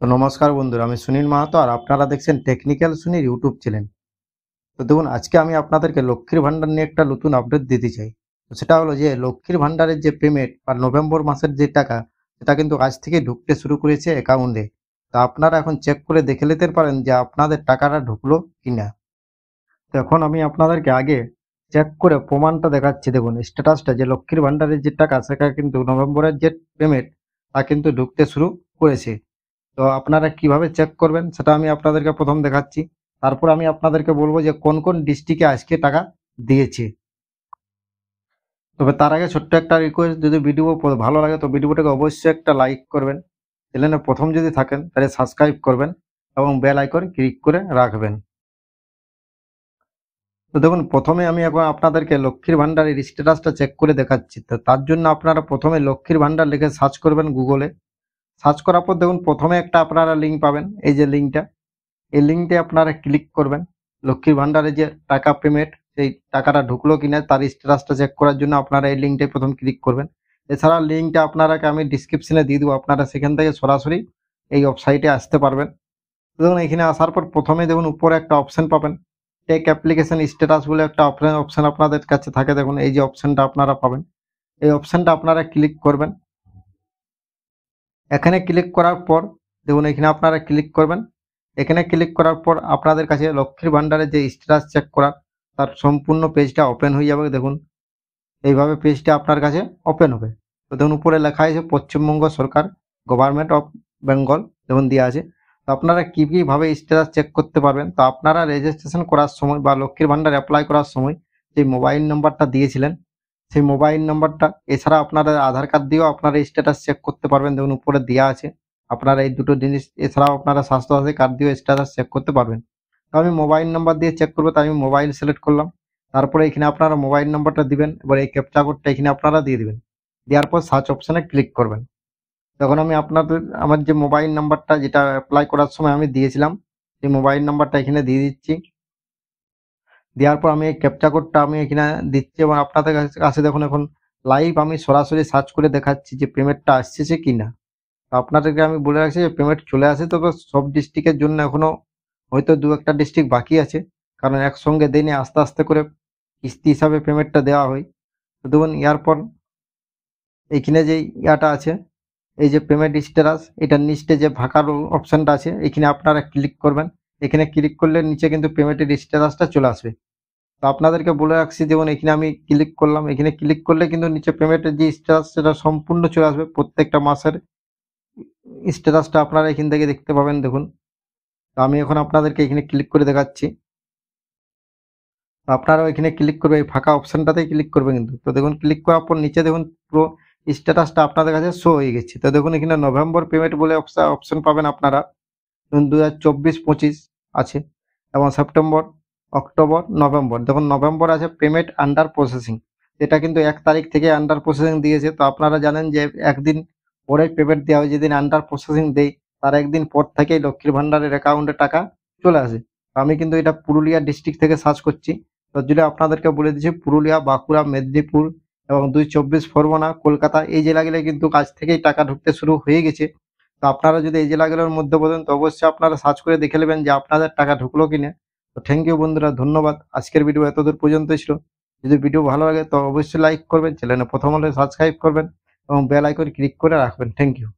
তো নমস্কার বন্ধুরা আমি সুনীল মাহাতো আর আপনারা দেখছেন টেকনিক্যাল সুনীল ইউটিউব চ্যানেল তো দেখুন আজকে আমি আপনাদেরকে লক্ষ্মীর ভাণ্ডার নিয়ে একটা নতুন আপডেট দিতে চাই তো সেটা হলো যে লক্ষ্মীর ভাণ্ডারের যে পেমেন্ট বা নভেম্বর মাসের যে টাকা সেটা কিন্তু আজ থেকে ঢুকতে শুরু করেছে অ্যাকাউন্টে তা আপনারা এখন চেক করে দেখে নিতে পারেন যে আপনাদের টাকাটা ঢুকলো কি না তো এখন আমি আপনাদেরকে আগে চেক করে প্রমাণটা দেখাচ্ছি দেখুন স্ট্যাটাসটা যে লক্ষ্মীর ভাণ্ডারের যে টাকা সেটা কিন্তু নভেম্বরের যে পেমেন্ট তা কিন্তু ঢুকতে শুরু করেছে তো আপনারা কিভাবে চেক করবেন সেটা আমি আপনাদেরকে প্রথম দেখাচ্ছি তারপর আমি আপনাদেরকে বলবো যে কোন কোন ডিস্ট্রিক্টে আজকে টাকা দিয়েছে তবে তার আগে ছোট্ট একটা রিকোয়েস্ট যদি ভিডিও ভালো লাগে তো ভিডিওটাকে অবশ্যই একটা লাইক করবেন চ্যানেলে প্রথম যদি থাকেন তাহলে সাবস্ক্রাইব করবেন এবং বেল আইকন ক্লিক করে রাখবেন তো দেখুন প্রথমে আমি এখন আপনাদেরকে লক্ষ্মীর ভাণ্ডারের স্ট্যাটাসটা চেক করে দেখাচ্ছি তো তার জন্য আপনারা প্রথমে লক্ষ্মীর ভাণ্ডার লিখে সার্চ করবেন গুগলে সার্চ করার পর দেখুন প্রথমে একটা আপনারা লিঙ্ক পাবেন এই যে লিঙ্কটা এই লিঙ্কটা আপনারা ক্লিক করবেন লক্ষ্মীর ভান্ডারে যে টাকা পেমেন্ট সেই টাকাটা ঢুকলো কিনা তার স্ট্যাটাসটা চেক করার জন্য আপনারা এই লিঙ্কটাই প্রথম ক্লিক করবেন এছাড়া লিঙ্কটা আপনারাকে আমি ডিসক্রিপশনে দিয়ে দেবো আপনারা সেখান থেকে সরাসরি এই ওয়েবসাইটে আসতে পারবেন দেখুন এখানে আসার পর প্রথমে দেখুন উপরে একটা অপশান পাবেন টেক অ্যাপ্লিকেশন স্ট্যাটাস বলে একটা অপশান অপশান আপনাদের কাছে থাকে দেখুন এই যে অপশানটা আপনারা পাবেন এই অপশানটা আপনারা ক্লিক করবেন এখানে ক্লিক করার পর দেখুন এখানে আপনারা ক্লিক করবেন এখানে ক্লিক করার পর আপনাদের কাছে লক্ষ্মীর ভান্ডারে যে স্ট্যাটাস চেক করার তার সম্পূর্ণ পেজটা ওপেন হয়ে যাবে দেখুন এইভাবে পেজটা আপনার কাছে ওপেন হবে তো দেখুন উপরে লেখা আছে পশ্চিমবঙ্গ সরকার গভর্নমেন্ট অফ বেঙ্গল দেখুন দেওয়া আছে তো আপনারা কী কীভাবে স্ট্যাটাস চেক করতে পারবেন তো আপনারা রেজিস্ট্রেশন করার সময় বা লক্ষ্মীর ভান্ডার অ্যাপ্লাই করার সময় যে মোবাইল নাম্বারটা দিয়েছিলেন সেই মোবাইল নাম্বারটা এছাড়া আপনারা আধার কার্ড দিয়েও আপনারা স্ট্যাটাস চেক করতে পারবেন দেখুন উপরে দেওয়া আছে আপনারা এই দুটো জিনিস এছাড়াও আপনারা স্বাস্থ্যসাথী কার্ড দিয়েও স্ট্যাটাস চেক করতে পারবেন তো আমি মোবাইল নাম্বার দিয়ে চেক করবো তো আমি মোবাইল সিলেক্ট করলাম তারপরে এখানে আপনারা মোবাইল নাম্বারটা দিবেন এবার এই ক্যাপচা কোডটা এখানে আপনারা দিয়ে দিবেন দেওয়ার পর সার্চ অপশানে ক্লিক করবেন তখন আমি আপনাদের আমার যে মোবাইল নাম্বারটা যেটা অ্যাপ্লাই করার সময় আমি দিয়েছিলাম সেই মোবাইল নাম্বারটা এখানে দিয়ে দিচ্ছি দেওয়ার পর আমি এই ক্যাপচা কোডটা আমি এখানে দিচ্ছি এবং আপনাদের কাছে দেখুন এখন লাইভ আমি সরাসরি সার্চ করে দেখাচ্ছি যে পেমেন্টটা আসছে কি না আপনাদেরকে আমি বলে রাখছি যে পেমেন্ট চলে আসে তবে সব ডিস্ট্রিক্টের জন্য এখনও হয়তো দু একটা ডিস্ট্রিক্ট বাকি আছে কারণ একসঙ্গে দিনে আস্তে আস্তে করে কিস্তি হিসাবে পেমেন্টটা দেওয়া হয় তো দেখুন এরপর এইখানে যে ইয়াটা আছে এই যে পেমেন্ট স্ট্যাটাস এটার নিচে যে ভাকার অপশানটা আছে এখানে আপনারা ক্লিক করবেন এখানে ক্লিক করলে নিচে কিন্তু পেমেন্টের স্ট্যাটাসটা চলে আসবে তো আপনাদেরকে বলে রাখছি যেমন এখানে আমি ক্লিক করলাম এখানে ক্লিক করলে কিন্তু নিচে পেমেন্টের যে স্ট্যাটাস সেটা সম্পূর্ণ চলে আসবে প্রত্যেকটা মাসের স্ট্যাটাসটা আপনারা এখান থেকে দেখতে পাবেন দেখুন তো আমি এখন আপনাদেরকে এখানে ক্লিক করে দেখাচ্ছি আপনারাও এখানে ক্লিক করবে এই ফাঁকা অপশানটাতেই ক্লিক করবে কিন্তু তো দেখুন ক্লিক করার পর নিচে দেখুন পুরো স্ট্যাটাসটা আপনাদের কাছে শো হয়ে গেছে তো দেখুন এখানে নভেম্বর পেমেন্ট বলে অপশান পাবেন আপনারা দু হাজার চব্বিশ পঁচিশ আছে এবং সেপ্টেম্বর অক্টোবর নভেম্বর দেখুন নভেম্বর আছে পেমেন্ট আন্ডার প্রসেসিং এটা কিন্তু এক তারিখ থেকে আন্ডার প্রসেসিং দিয়েছে তো আপনারা জানেন যে একদিন পরে পেমেন্ট দেওয়া হয় যেদিন আন্ডার প্রসেসিং দেয় তার একদিন পর থেকেই লক্ষ্মীর ভান্ডারের অ্যাকাউন্টে টাকা চলে আসে আমি কিন্তু এটা পুরুলিয়া ডিস্ট্রিক্ট থেকে সার্চ করছি তো যদি আপনাদেরকে বলে দিচ্ছি পুরুলিয়া বাঁকুড়া মেদিনীপুর এবং দুই চব্বিশ পরগনা কলকাতা এই জেলাগুলো কিন্তু কাজ থেকেই টাকা ঢুকতে শুরু হয়ে গেছে তো আপনারা যদি এই জেলাগুলোর মধ্যে বলেন তো অবশ্যই আপনারা সার্চ করে দেখে নেবেন যে আপনাদের টাকা ঢুকলো কিনা তো থ্যাংক ইউ বন্ধুরা ধন্যবাদ আজকের ভিডিও এতদূর পর্যন্ত ছিল যদি ভিডিও ভালো লাগে তো অবশ্যই লাইক করবেন চ্যানেলে প্রথম হলে সাবস্ক্রাইব করবেন এবং বেল আইকন ক্লিক করে রাখবেন থ্যাংক ইউ